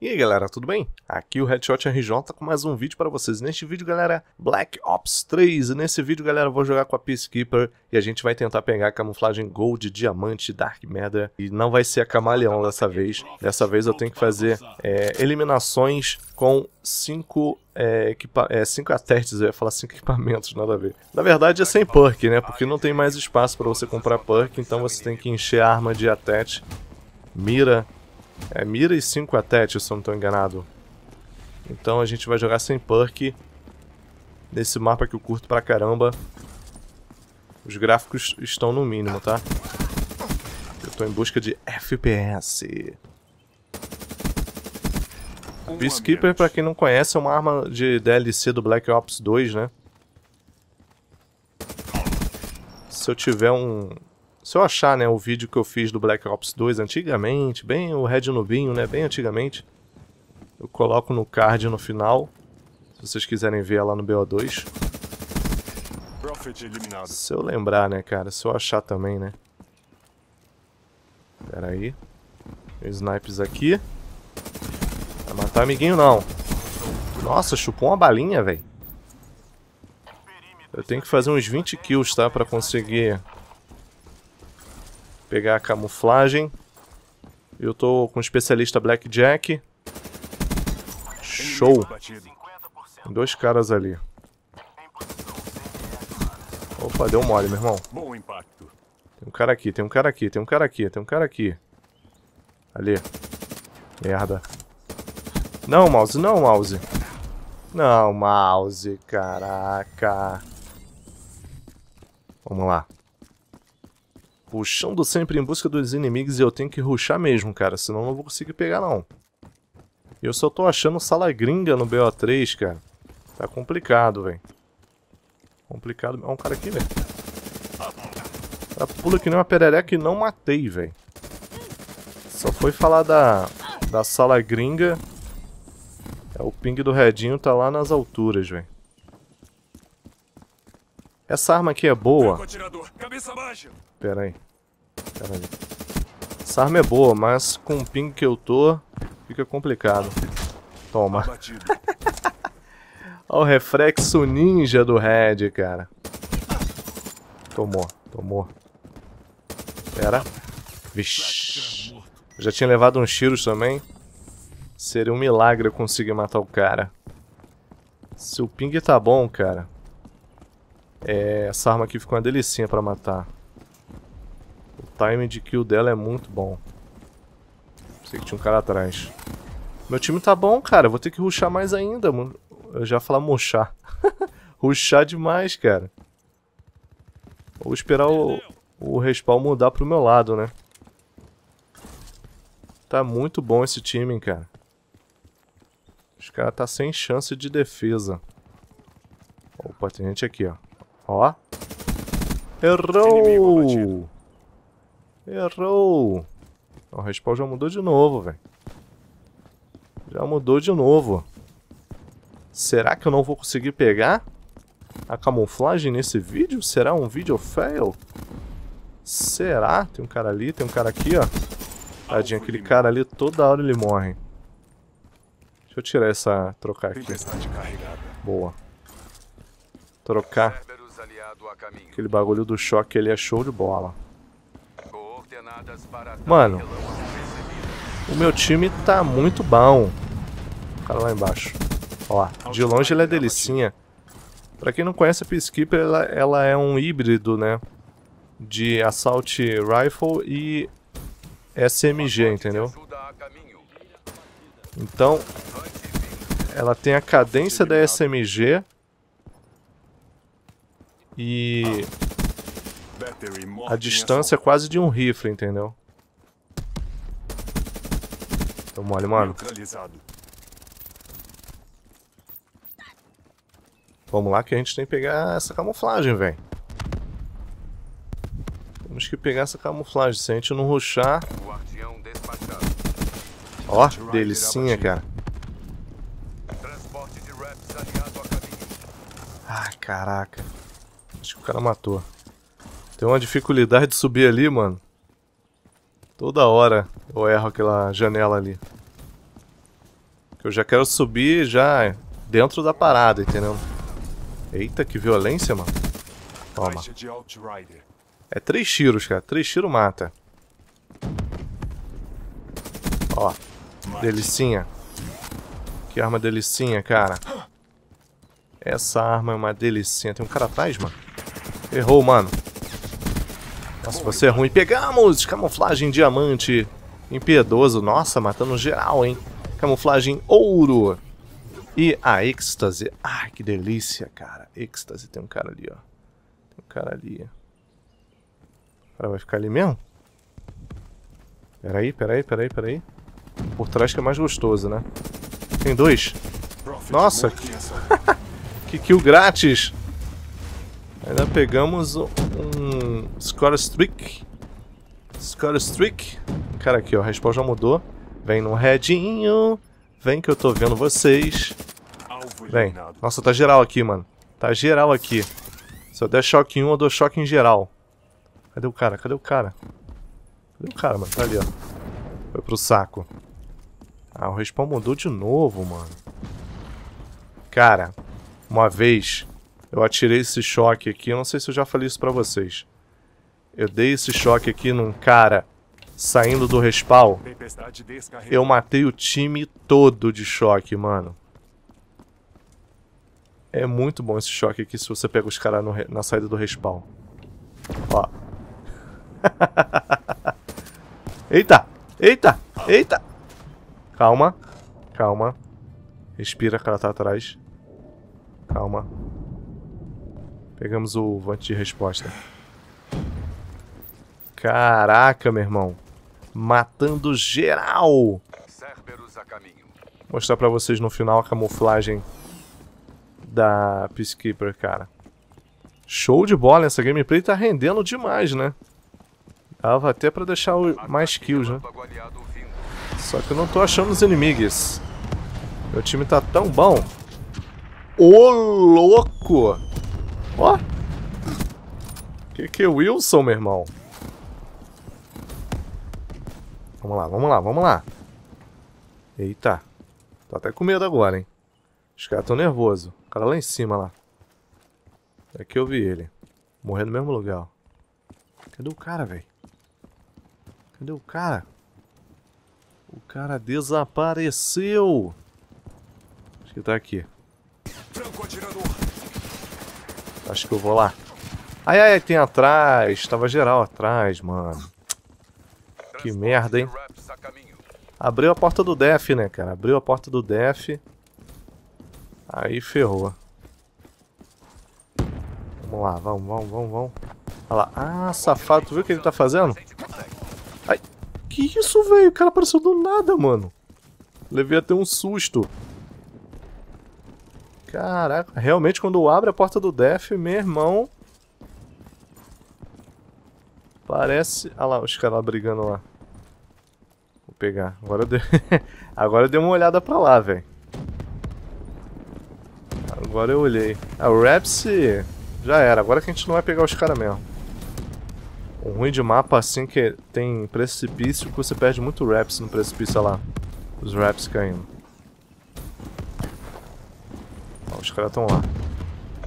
E aí galera, tudo bem? Aqui o Headshot RJ com mais um vídeo para vocês. Neste vídeo, galera, Black Ops 3. Nesse vídeo, galera, vou jogar com a Peacekeeper e a gente vai tentar pegar a camuflagem Gold, Diamante, Dark Matter. E não vai ser a Camaleão dessa vez. Dessa vez eu tenho que fazer é, eliminações com 5 é, é, cinco atertes, eu ia falar 5 equipamentos, nada a ver. Na verdade é sem perk, né? Porque não tem mais espaço para você comprar perk, então você tem que encher a arma de atete, mira é mira e 5 atete, é se eu não estou enganado. Então a gente vai jogar sem perk. Nesse mapa que eu curto pra caramba. Os gráficos estão no mínimo, tá? Eu estou em busca de FPS. Peacekeeper, para quem não conhece, é uma arma de DLC do Black Ops 2, né? Se eu tiver um, se eu achar, né, o vídeo que eu fiz do Black Ops 2 antigamente, bem o Red Nubinho, né, bem antigamente, eu coloco no card no final, se vocês quiserem ver lá no BO2. Se eu lembrar, né, cara, se eu achar também, né. Pera aí. Snipes aqui. Vai matar amiguinho, não. Nossa, chupou uma balinha, velho. Eu tenho que fazer uns 20 kills, tá, pra conseguir Pegar a camuflagem. Eu tô com o especialista Blackjack. Show. Tem dois caras ali. Opa, deu mole, meu irmão. Tem um cara aqui, tem um cara aqui, tem um cara aqui, tem um cara aqui. Ali. Merda. Não, mouse, não, mouse. Não, mouse, caraca. Vamos lá. Puxando sempre em busca dos inimigos e eu tenho que ruxar mesmo, cara. Senão eu não vou conseguir pegar, não. Eu só tô achando sala gringa no BO3, cara. Tá complicado, velho. Complicado. Olha um cara aqui, velho. pula que nem uma perereca e não matei, velho. Só foi falar da, da sala gringa. É, o ping do redinho tá lá nas alturas, velho. Essa arma aqui é boa. Pera aí. Pera aí. Essa arma é boa, mas com o ping que eu tô, fica complicado. Toma. Olha o reflexo ninja do Red, cara. Tomou, tomou. Pera. Vixi. já tinha levado uns tiros também. Seria um milagre eu conseguir matar o cara. Se o ping tá bom, cara, é, essa arma aqui ficou uma delicinha pra matar. O time de kill dela é muito bom. Sei que tinha um cara atrás. Meu time tá bom, cara. Vou ter que ruxar mais ainda, mano. Eu já ia falar ruxar demais, cara. Vou esperar o, o respawn mudar pro meu lado, né? Tá muito bom esse time, cara. Os caras tá sem chance de defesa. Opa, tem gente aqui, ó. Ó. Errou! Errou! O respawn já mudou de novo, velho. Já mudou de novo. Será que eu não vou conseguir pegar a camuflagem nesse vídeo? Será um vídeo fail? Será? Tem um cara ali, tem um cara aqui, ó. Tadinho, aquele cara ali, toda hora ele morre. Deixa eu tirar essa... trocar aqui. Boa. Trocar. Aquele bagulho do choque ele é show de bola. Mano, o meu time tá muito bom. O cara lá embaixo. Ó, de longe ele é delicinha. Pra quem não conhece a Peacekeeper, ela, ela é um híbrido, né? De Assault Rifle e SMG, entendeu? Então, ela tem a cadência da SMG e a distância é quase de um rifle, entendeu? Tô mole, mano. Vamos lá que a gente tem que pegar essa camuflagem, velho. Temos que pegar essa camuflagem. Se a gente não ruxar... Ó, delicinha, cara. Ai, caraca cara matou. Tem uma dificuldade de subir ali, mano. Toda hora eu erro aquela janela ali. eu já quero subir já dentro da parada, entendeu? Eita, que violência, mano. Toma. É três tiros, cara. Três tiros mata. Ó. Delicinha. Que arma delicinha, cara. Essa arma é uma delicinha. Tem um cara atrás, mano. Errou, mano. Nossa, você é ruim. Pegamos! Camuflagem diamante. Impiedoso. Nossa, matando geral, hein? Camuflagem ouro. E a êxtase. Ai, que delícia, cara. Êxtase. Tem um cara ali, ó. Tem um cara ali. O cara vai ficar ali mesmo? Peraí, peraí, peraí, peraí. Por trás que é mais gostoso, né? Tem dois. Nossa! que kill grátis! Ainda pegamos um Score Streak. Score Streak. Cara, aqui, ó. A resposta já mudou. Vem no redinho. Vem que eu tô vendo vocês. Vem. Nossa, tá geral aqui, mano. Tá geral aqui. Se eu der choque em um, eu dou choque em geral. Cadê o cara? Cadê o cara? Cadê o cara, mano? Tá ali, ó. Foi pro saco. Ah, o respawn mudou de novo, mano. Cara, uma vez eu atirei esse choque aqui. Eu não sei se eu já falei isso pra vocês. Eu dei esse choque aqui num cara saindo do respawn. Eu matei o time todo de choque, mano. É muito bom esse choque aqui se você pega os caras na saída do respawn. Ó. eita! Eita! Eita! Calma. Calma. Respira, cara tá atrás. Calma. Pegamos o voto de resposta. Caraca, meu irmão. Matando geral. Vou mostrar pra vocês no final a camuflagem da Peacekeeper, cara. Show de bola, essa gameplay tá rendendo demais, né? Dava até pra deixar mais kills, né? Só que eu não tô achando os inimigos. Meu time tá tão bom. Ô, louco! Ó. Oh. Que que é Wilson, meu irmão? Vamos lá, vamos lá, vamos lá. Eita. Tô até com medo agora, hein? Os caras tão nervosos. O cara lá em cima, lá. Aqui é eu vi ele. Morrer no mesmo lugar, ó. Cadê o cara, velho? Cadê o cara? O cara desapareceu. Acho que tá aqui. Franco Acho que eu vou lá. Ai, ai, tem atrás. Tava geral atrás, mano. Que merda, hein? Abriu a porta do Def, né, cara? Abriu a porta do Def. Aí ferrou. Vamos lá, vamos, vamos, vamos, vamos. Olha lá. Ah, safado. Tu viu o que ele tá fazendo? Ai. Que isso, velho? O cara apareceu do nada, mano. Levei até um susto. Caraca, realmente quando abre a porta do Def, meu irmão... Parece... Ah lá, os caras lá brigando lá. Vou pegar. Agora eu dei, Agora eu dei uma olhada pra lá, velho. Agora eu olhei. Ah, o Raps Já era. Agora que a gente não vai pegar os caras mesmo. O ruim de mapa, assim, que tem precipício, que você perde muito Raps no precipício, olha lá. Os Raps caindo. Ó, os caras estão lá.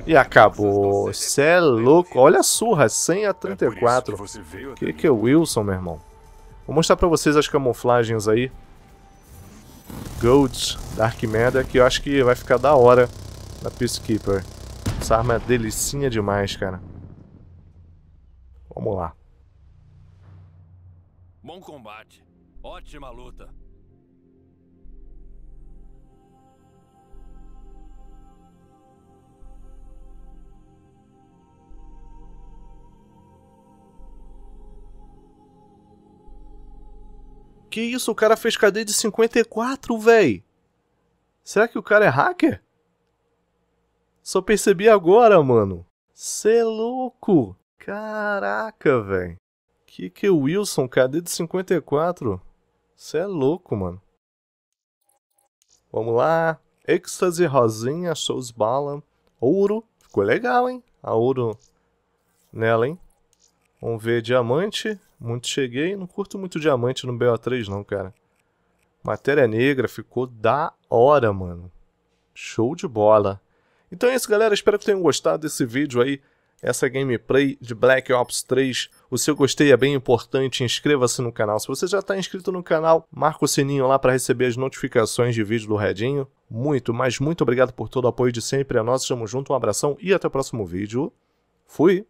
E acabou. Cê é louco. Olha a surra, 100 a 34. É que que é Wilson, meu irmão? Vou mostrar pra vocês as camuflagens aí. Gold Dark Arquimeda, que eu acho que vai ficar da hora na Peacekeeper. Essa arma é delicinha demais, cara. Vamos lá. Bom combate. Ótima luta. Que isso, o cara fez KD de 54, véi. Será que o cara é hacker? Só percebi agora, mano. Cê é louco. Caraca, véi. Que que é Wilson, KD de 54? Cê é louco, mano. Vamos lá. Êxtase, rosinha, shows bala. Ouro. Ficou legal, hein? A ouro nela, hein? Vamos ver diamante muito cheguei. Não curto muito diamante no BO3, não, cara. Matéria negra ficou da hora, mano. Show de bola. Então é isso, galera. Espero que tenham gostado desse vídeo aí. Essa gameplay de Black Ops 3. O seu gostei é bem importante. Inscreva-se no canal. Se você já está inscrito no canal, marca o sininho lá para receber as notificações de vídeo do Redinho. Muito, mas muito obrigado por todo o apoio de sempre. É nosso. Tamo junto. Um abração e até o próximo vídeo. Fui!